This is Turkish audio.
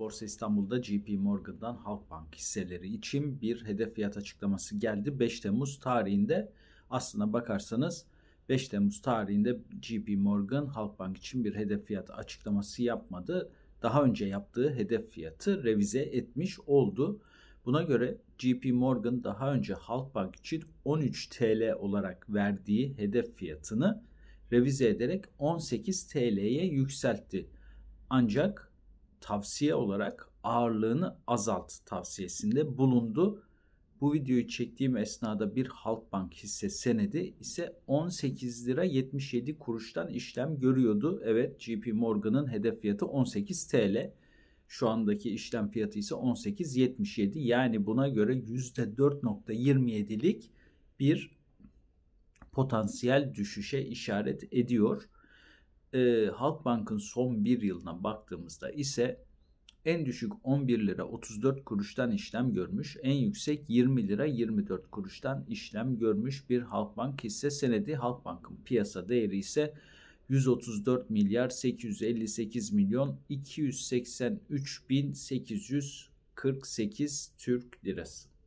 Borsa İstanbul'da JP Morgan'dan Halkbank hisseleri için bir hedef fiyat açıklaması geldi. 5 Temmuz tarihinde aslına bakarsanız 5 Temmuz tarihinde JP Morgan Halkbank için bir hedef fiyat açıklaması yapmadı. Daha önce yaptığı hedef fiyatı revize etmiş oldu. Buna göre JP Morgan daha önce Halkbank için 13 TL olarak verdiği hedef fiyatını revize ederek 18 TL'ye yükseltti. Ancak tavsiye olarak ağırlığını azalt tavsiyesinde bulundu. Bu videoyu çektiğim esnada bir Halkbank hisse senedi ise 18 lira 77 kuruştan işlem görüyordu. Evet JP Morgan'ın hedef fiyatı 18 TL. Şu andaki işlem fiyatı ise 18.77 yani buna göre %4.27'lik bir potansiyel düşüşe işaret ediyor e, Halkbank'ın son bir yılına baktığımızda ise en düşük 11 lira 34 kuruştan işlem görmüş, en yüksek 20 lira 24 kuruştan işlem görmüş bir Halkbank hisse senedi. Halkbank'ın piyasa değeri ise 134 milyar 858 milyon 283 bin 848 Türk lirası.